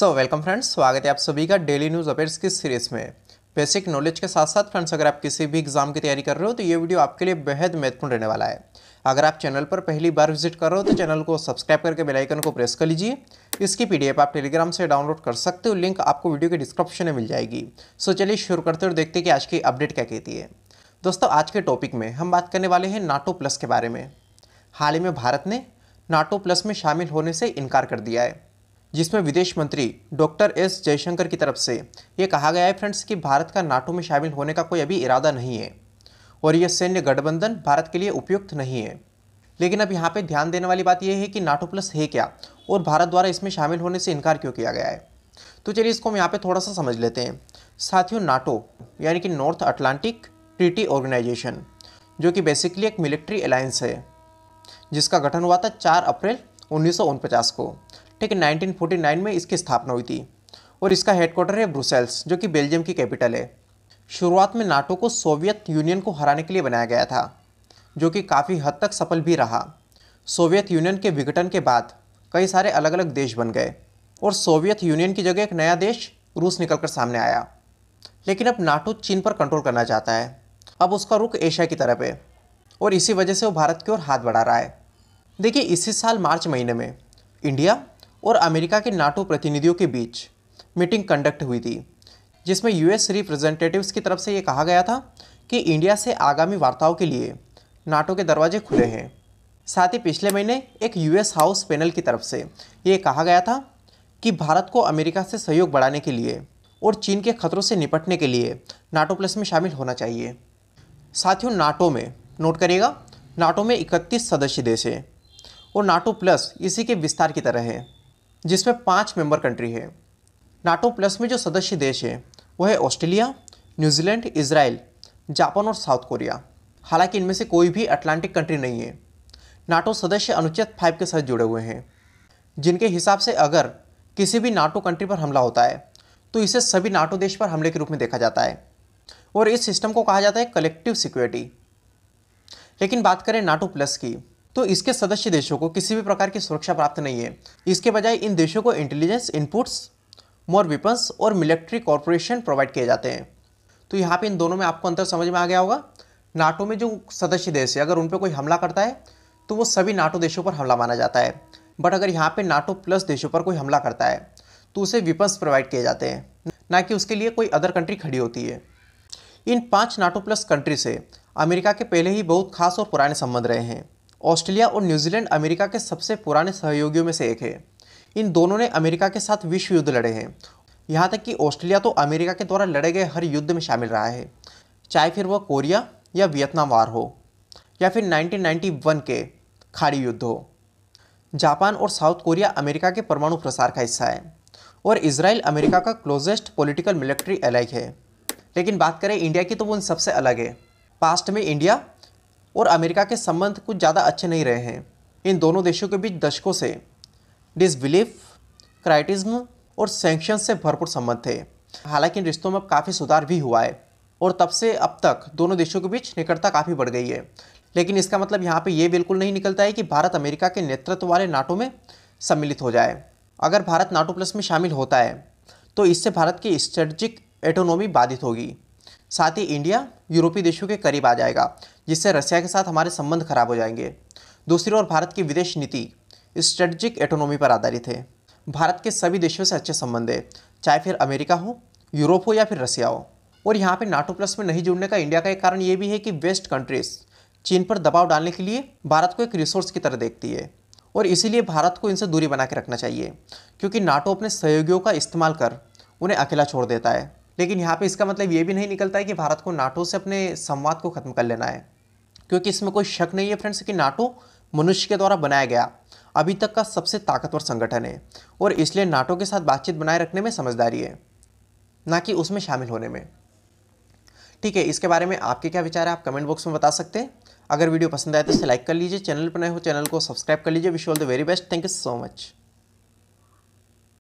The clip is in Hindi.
सो वेलकम फ्रेंड्स स्वागत है आप सभी का डेली न्यूज़ अपेयर्स की सीरीज में बेसिक नॉलेज के साथ साथ फ्रेंड्स अगर आप किसी भी एग्जाम की तैयारी कर रहे हो तो ये वीडियो आपके लिए बेहद महत्वपूर्ण रहने वाला है अगर आप चैनल पर पहली बार विजिट कर रहे हो तो चैनल को सब्सक्राइब करके बेल आइकन को प्रेस कर लीजिए इसकी पी आप टेलीग्राम से डाउनलोड कर सकते हो लिंक आपको वीडियो के डिस्क्रिप्शन में मिल जाएगी सो चलिए शुरू करते हो देखते हैं कि आज की अपडेट क्या कहती है दोस्तों आज के टॉपिक में हम बात करने वाले हैं नाटो प्लस के बारे में हाल ही में भारत ने नाटो प्लस में शामिल होने से इनकार कर दिया है जिसमें विदेश मंत्री डॉक्टर एस जयशंकर की तरफ से ये कहा गया है फ्रेंड्स कि भारत का नाटो में शामिल होने का कोई अभी इरादा नहीं है और यह सैन्य गठबंधन भारत के लिए उपयुक्त नहीं है लेकिन अब यहाँ पे ध्यान देने वाली बात यह है कि नाटो प्लस है क्या और भारत द्वारा इसमें शामिल होने से इनकार क्यों किया गया है तो चलिए इसको हम यहाँ पर थोड़ा सा समझ लेते हैं साथियों नाटो यानी कि नॉर्थ अटलांटिक ट्रीटी ऑर्गेनाइजेशन जो कि बेसिकली एक मिलिट्री अलायंस है जिसका गठन हुआ था चार अप्रैल उन्नीस को ठीक है 1949 में इसकी स्थापना हुई थी और इसका हेडक्वार्टर है ब्रुसेल्स जो कि बेल्जियम की कैपिटल है शुरुआत में नाटो को सोवियत यूनियन को हराने के लिए बनाया गया था जो कि काफ़ी हद तक सफल भी रहा सोवियत यूनियन के विघटन के बाद कई सारे अलग अलग देश बन गए और सोवियत यूनियन की जगह एक नया देश रूस निकलकर सामने आया लेकिन अब नाटो चीन पर कंट्रोल करना चाहता है अब उसका रुख एशिया की तरफ है और इसी वजह से वो भारत की ओर हाथ बढ़ा रहा है देखिए इसी साल मार्च महीने में इंडिया और अमेरिका के नाटो प्रतिनिधियों के बीच मीटिंग कंडक्ट हुई थी जिसमें यूएस रिप्रेजेंटेटिव्स की तरफ से ये कहा गया था कि इंडिया से आगामी वार्ताओं के लिए नाटो के दरवाजे खुले हैं साथ ही पिछले महीने एक यूएस हाउस पैनल की तरफ से ये कहा गया था कि भारत को अमेरिका से सहयोग बढ़ाने के लिए और चीन के खतरों से निपटने के लिए नाटो प्लस में शामिल होना चाहिए साथियों नाटो में नोट करिएगा नाटो में 31 सदस्य देश हैं और नाटो प्लस इसी के विस्तार की तरह है जिसमें पाँच मेंबर कंट्री है नाटो प्लस में जो सदस्य देश है वह है ऑस्ट्रेलिया न्यूजीलैंड इसराइल जापान और साउथ कोरिया हालांकि इनमें से कोई भी अटलांटिक कंट्री नहीं है नाटो सदस्य अनुच्छेद फाइव के साथ जुड़े हुए हैं जिनके हिसाब से अगर किसी भी नाटो कंट्री पर हमला होता है तो इसे सभी नाटो देश पर हमले के रूप में देखा जाता है और इस सिस्टम को कहा जाता है कलेक्टिव सिक्योरिटी लेकिन बात करें नाटो प्लस की तो इसके सदस्य देशों को किसी भी प्रकार की सुरक्षा प्राप्त नहीं है इसके बजाय इन देशों को इंटेलिजेंस इनपुट्स मोर वेपन्स और मिलिट्री कॉरपोरेशन प्रोवाइड किए जाते हैं तो यहाँ पे इन दोनों में आपको अंतर समझ में आ गया होगा नाटो में जो सदस्य देश है अगर उन पर कोई हमला करता है तो वो सभी नाटो देशों पर हमला माना जाता है बट अगर यहाँ पर नाटो प्लस देशों पर कोई हमला करता है तो उसे विपन्स प्रोवाइड किए जाते हैं ना कि उसके लिए कोई अदर कंट्री खड़ी होती है इन पाँच नाटो प्लस कंट्री से अमेरिका के पहले ही बहुत खास और पुराने संबंध रहे हैं ऑस्ट्रेलिया और न्यूजीलैंड अमेरिका के सबसे पुराने सहयोगियों में से एक है इन दोनों ने अमेरिका के साथ विश्व युद्ध लड़े हैं यहाँ तक कि ऑस्ट्रेलिया तो अमेरिका के द्वारा लड़े गए हर युद्ध में शामिल रहा है चाहे फिर वह कोरिया या वियतनाम वार हो या फिर 1991 के खाड़ी युद्ध हो जापान और साउथ कोरिया अमेरिका के परमाणु प्रसार का हिस्सा है और इसराइल अमेरिका का क्लोजेस्ट पॉलिटिकल मिलिट्री एलाइक है लेकिन बात करें इंडिया की तो वो उन सबसे अलग है पास्ट में इंडिया और अमेरिका के संबंध कुछ ज़्यादा अच्छे नहीं रहे हैं इन दोनों देशों के बीच दशकों से डिसबिलीफ क्राइटिज्म और सेंक्शन से भरपूर संबंध थे हालांकि इन रिश्तों में काफ़ी सुधार भी हुआ है और तब से अब तक दोनों देशों के बीच निकटता काफ़ी बढ़ गई है लेकिन इसका मतलब यहाँ पे ये बिल्कुल नहीं निकलता है कि भारत अमेरिका के नेतृत्व वाले नाटो में सम्मिलित हो जाए अगर भारत नाटो प्लस में शामिल होता है तो इससे भारत की स्ट्रेटजिक एटोनॉमी बाधित होगी साथ ही इंडिया यूरोपीय देशों के करीब आ जाएगा जिससे रसिया के साथ हमारे संबंध खराब हो जाएंगे दूसरी ओर भारत की विदेश नीति स्ट्रेटजिक एटोनॉमी पर आधारित है भारत के सभी देशों से अच्छे संबंध है चाहे फिर अमेरिका हो यूरोप हो या फिर रसिया हो और यहाँ पर नाटो प्लस में नहीं जुड़ने का इंडिया का एक कारण ये भी है कि वेस्ट कंट्रीज चीन पर दबाव डालने के लिए भारत को एक रिसोर्स की तरह देखती है और इसीलिए भारत को इनसे दूरी बना के रखना चाहिए क्योंकि नाटो अपने सहयोगियों का इस्तेमाल कर उन्हें अकेला छोड़ देता है लेकिन यहाँ पे इसका मतलब ये भी नहीं निकलता है कि भारत को नाटो से अपने संवाद को ख़त्म कर लेना है क्योंकि इसमें कोई शक नहीं है फ्रेंड्स कि नाटो मनुष्य के द्वारा बनाया गया अभी तक का सबसे ताकतवर संगठन है और इसलिए नाटो के साथ बातचीत बनाए रखने में समझदारी है ना कि उसमें शामिल होने में ठीक है इसके बारे में आपके क्या विचार है आप कमेंट बॉक्स में बता सकते हैं अगर वीडियो पसंद आए तो इसे लाइक कर लीजिए चैनल पर नए हो चैनल को सब्सक्राइब कर लीजिए wish all the very best thank you so much